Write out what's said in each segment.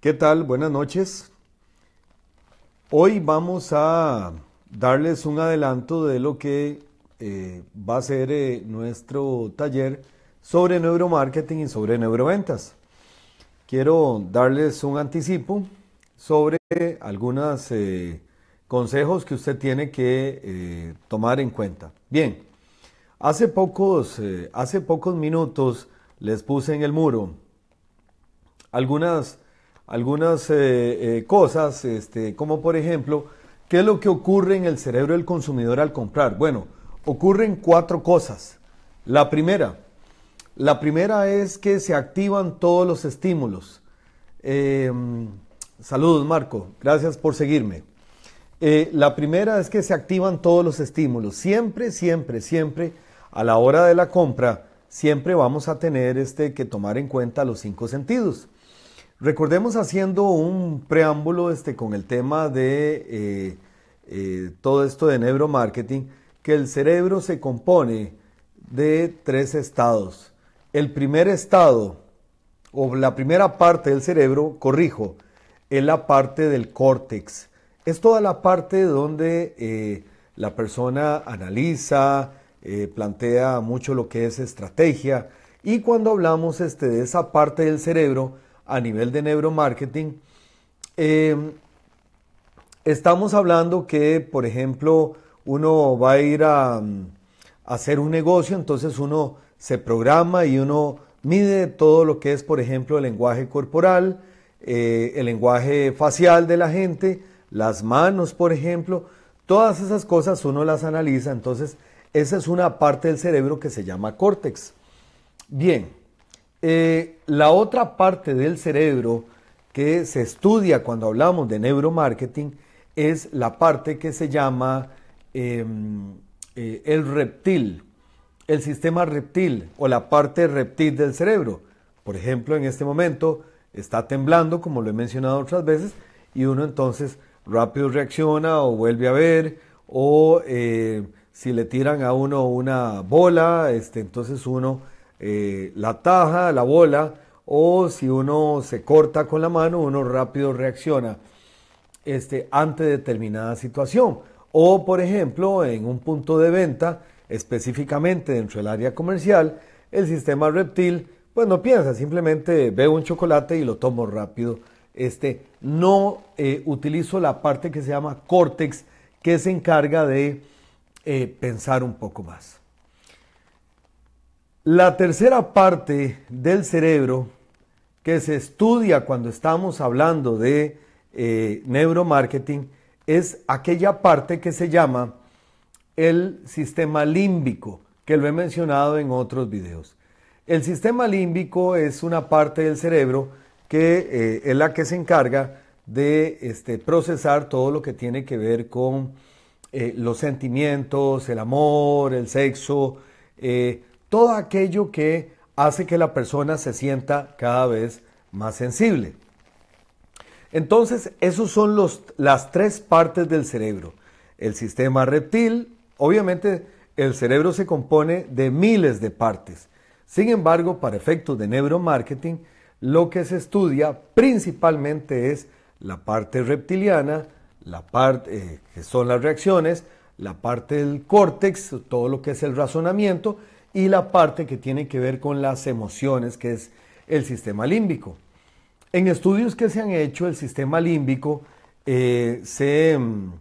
¿Qué tal? Buenas noches. Hoy vamos a darles un adelanto de lo que eh, va a ser eh, nuestro taller sobre neuromarketing y sobre neuroventas. Quiero darles un anticipo sobre algunos eh, consejos que usted tiene que tomar en cuenta. Bien, hace pocos, hace pocos minutos les puse en el muro algunas algunas eh, eh, cosas, este, como por ejemplo, ¿qué es lo que ocurre en el cerebro del consumidor al comprar? Bueno, ocurren cuatro cosas. La primera, la primera es que se activan todos los estímulos. Em, saludos, Marco. Gracias por seguirme. Eh, la primera es que se activan todos los estímulos. Siempre, siempre, siempre, a la hora de la compra, siempre vamos a tener este, que tomar en cuenta los cinco sentidos. Recordemos haciendo un preámbulo este, con el tema de eh, eh, todo esto de neuromarketing, que el cerebro se compone de tres estados. El primer estado, o la primera parte del cerebro, corrijo, es la parte del córtex. Es toda la parte donde eh, la persona analiza, plantea mucho lo que es estrategia. Y cuando hablamos este, de esa parte del cerebro, a nivel de neuromarketing, eh, estamos hablando que, por ejemplo, uno va a ir mm, a, hacer un negocio, entonces uno se programa y uno mide todo lo que es, por ejemplo, el lenguaje corporal, eh, el lenguaje facial de la gente, las manos, por ejemplo, todas esas cosas uno las analiza, entonces esa es una parte del cerebro que se llama córtex. Bien, eh, la otra parte del cerebro que se estudia cuando hablamos de neuromarketing es la parte que se llama em, eh, el reptil, el sistema reptil o la parte reptil del cerebro. Por ejemplo, en este momento está temblando, como lo he mencionado otras veces, y uno entonces rápido reacciona o vuelve a ver, o eh, si le tiran a uno una bola, este, entonces uno eh, la taja, la bola, o si uno se corta con la mano, uno rápido reacciona este, ante determinada situación. O, por ejemplo, en un punto de venta, específicamente dentro del área comercial, el sistema reptil, pues no piensa, simplemente veo un chocolate y lo tomo rápido. Este, no eh, utilizo la parte que se llama córtex, que se encarga de eh, pensar un poco más. La tercera parte del cerebro que se estudia cuando estamos hablando de eh, neuromarketing es aquella parte que se llama el sistema límbico, que lo he mencionado en otros videos. El sistema límbico es una parte del cerebro que eh, es la que se encarga de este, procesar todo lo que tiene que ver con eh, los sentimientos, el amor, el sexo, todo aquello que hace que la persona se sienta cada vez más sensible. Entonces, esos son los, las tres partes del cerebro. El sistema reptil, obviamente el cerebro se compone de miles de partes. Sin embargo, para efectos de neuromarketing, lo que se estudia principalmente es la parte reptiliana, la parte eh, que son las reacciones, la parte del córtex, todo lo que es el razonamiento, y la parte que tiene que ver con las emociones, que es el sistema límbico. En estudios que se han hecho, el sistema límbico eh, se mm,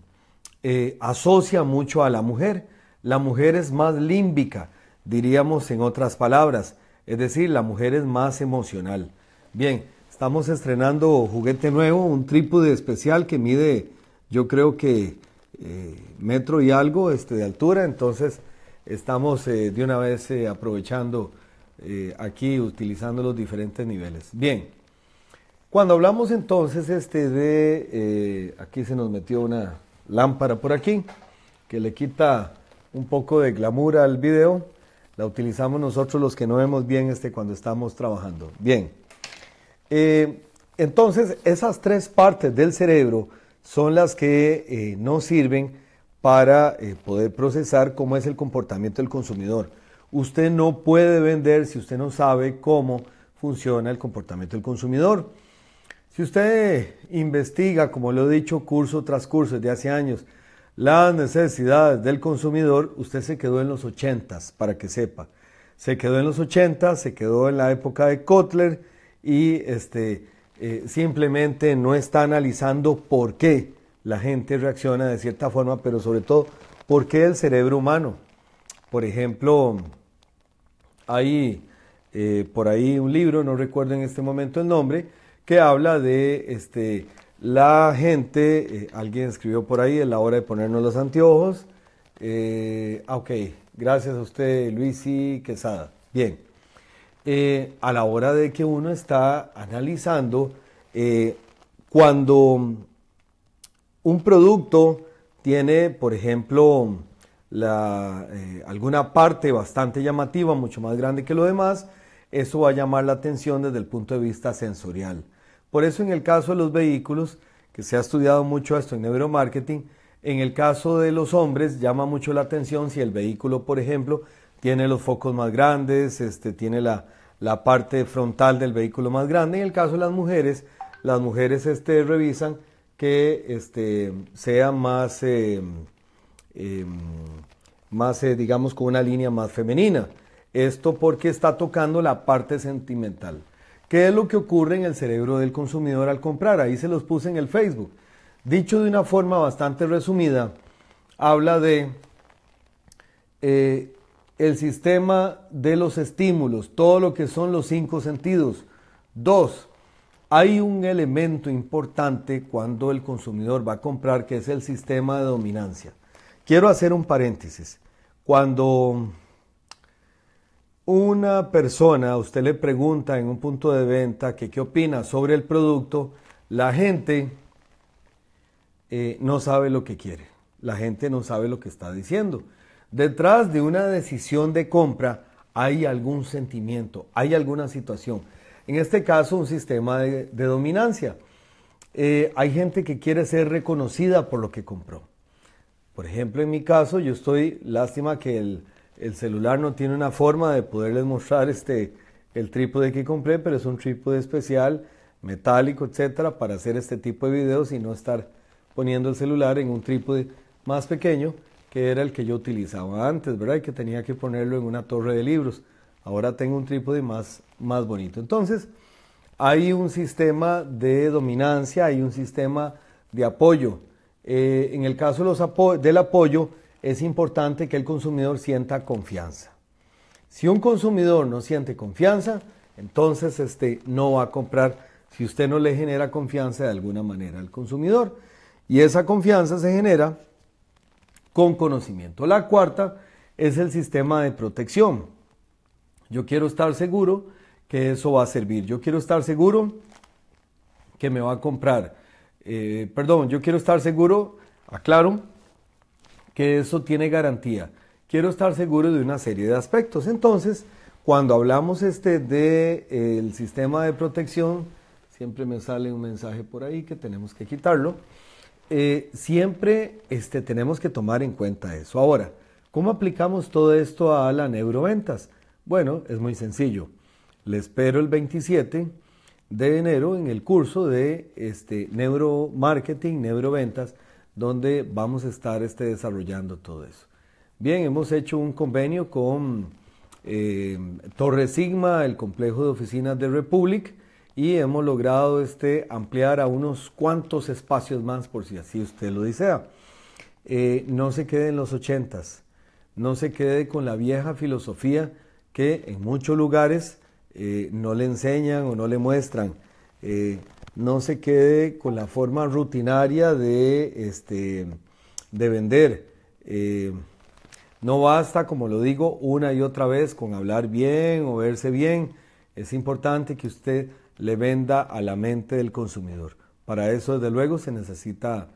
eh, asocia mucho a la mujer. La mujer es más límbica, diríamos en otras palabras, es decir, la mujer es más emocional. Bien, estamos estrenando juguete nuevo, un trípode especial que mide, yo creo que eh, metro y algo este, de altura, entonces estamos eh, de una vez eh, aprovechando eh, aquí, utilizando los diferentes niveles. Bien, cuando hablamos entonces este de, aquí se nos metió una lámpara por aquí, que le quita un poco de glamour al video, la utilizamos nosotros los que no vemos bien este cuando estamos trabajando. Bien, entonces esas tres partes del cerebro son las que nos sirven para eh, poder procesar cómo es el comportamiento del consumidor. Usted no puede vender si usted no sabe cómo funciona el comportamiento del consumidor. Si usted investiga, como lo he dicho curso tras curso desde hace años, las necesidades del consumidor, usted se quedó en los 80s, para que sepa. Se quedó en los 80, se quedó en la época de Kotler y este, eh, simplemente no está analizando por qué la gente reacciona de cierta forma, pero sobre todo, ¿por qué el cerebro humano? Por ejemplo, hay eh, por ahí un libro, no recuerdo en este momento el nombre, que habla de este, la gente, eh, alguien escribió por ahí, en la hora de ponernos los anteojos. Eh, ok, gracias a usted, Luis y Quesada. Bien, a la hora de que uno está analizando, cuando un producto tiene, por ejemplo, eh, alguna parte bastante llamativa, mucho más grande que lo demás, eso va a llamar la atención desde el punto de vista sensorial. Por eso en el caso de los vehículos, que se ha estudiado mucho esto en neuromarketing, en el caso de los hombres llama mucho la atención si el vehículo, por ejemplo, tiene los focos más grandes, este, tiene la, parte frontal del vehículo más grande. En el caso de las mujeres, las mujeres este, revisan que este, sea más, eh, em, más eh, digamos, con una línea más femenina. Esto porque está tocando la parte sentimental. ¿Qué es lo que ocurre en el cerebro del consumidor al comprar? Ahí se los puse en el Facebook. Dicho de una forma bastante resumida, habla de eh, el sistema de los estímulos, todo lo que son los cinco sentidos. Dos, hay un elemento importante cuando el consumidor va a comprar que es el sistema de dominancia. Quiero hacer un paréntesis. Cuando una persona, usted le pregunta en un punto de venta que qué opina sobre el producto, la gente eh, no sabe lo que quiere. La gente no sabe lo que está diciendo. Detrás de una decisión de compra hay algún sentimiento, hay alguna situación en este caso un sistema de, dominancia. Eh, hay gente que quiere ser reconocida por lo que compró. Por ejemplo, en mi caso, yo estoy, lástima que el, celular no tiene una forma de poderles mostrar este, el trípode que compré, pero es un trípode especial, metálico, etcétera, para hacer este tipo de videos y no estar poniendo el celular en un trípode más pequeño que era el que yo utilizaba antes, ¿verdad? Y que tenía que ponerlo en una torre de libros. Ahora tengo un trípode más, más bonito. Entonces, hay un sistema de dominancia, hay un sistema de apoyo. Eh, en el caso del apoyo, es importante que el consumidor sienta confianza. Si un consumidor no siente confianza, entonces este, no va a comprar si usted no le genera confianza de alguna manera al consumidor. Y esa confianza se genera con conocimiento. La cuarta es el sistema de protección. Yo quiero estar seguro que eso va a servir. Yo quiero estar seguro que me va a comprar. Eh, perdón, yo quiero estar seguro, aclaro, que eso tiene garantía. Quiero estar seguro de una serie de aspectos. Entonces, cuando hablamos este de eh, sistema de protección, siempre me sale un mensaje por ahí que tenemos que quitarlo. Eh, siempre este, tenemos que tomar en cuenta eso. Ahora, ¿cómo aplicamos todo esto a la neuroventas? Bueno, es muy sencillo. Le espero el 27 de enero en el curso de este, neuromarketing, neuroventas, donde vamos a estar este, desarrollando todo eso. Bien, hemos hecho un convenio con eh, Torre Sigma, el complejo de oficinas de Republic, y hemos logrado este, ampliar a unos cuantos espacios más, por si así usted lo desea. Eh, no se quede en los 80s, no se quede con la vieja filosofía que en muchos lugares eh, no le enseñan o no le muestran. Eh, no se quede con la forma rutinaria de, este, vender. Eh, no basta, como lo digo una y otra vez, con hablar bien o verse bien. Es importante que usted le venda a la mente del consumidor. Para eso, desde luego, se necesita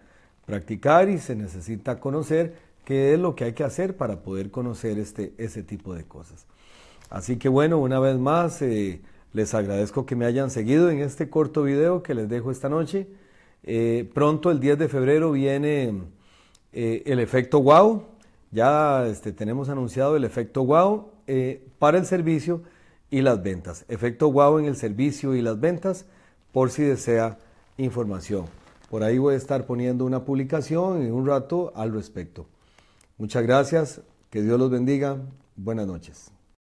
practicar y se necesita conocer qué es lo que hay que hacer para poder conocer este, ese tipo de cosas. Así que bueno, una vez más eh, les agradezco que me hayan seguido en este corto video que les dejo esta noche. Eh, pronto, el 10 de febrero, viene eh, el efecto wow. Ya este, tenemos anunciado el efecto wow para el servicio y las ventas. Efecto wow en el servicio y las ventas por si desea información. Por ahí voy a estar poniendo una publicación en un rato al respecto. Muchas gracias, que Dios los bendiga, buenas noches.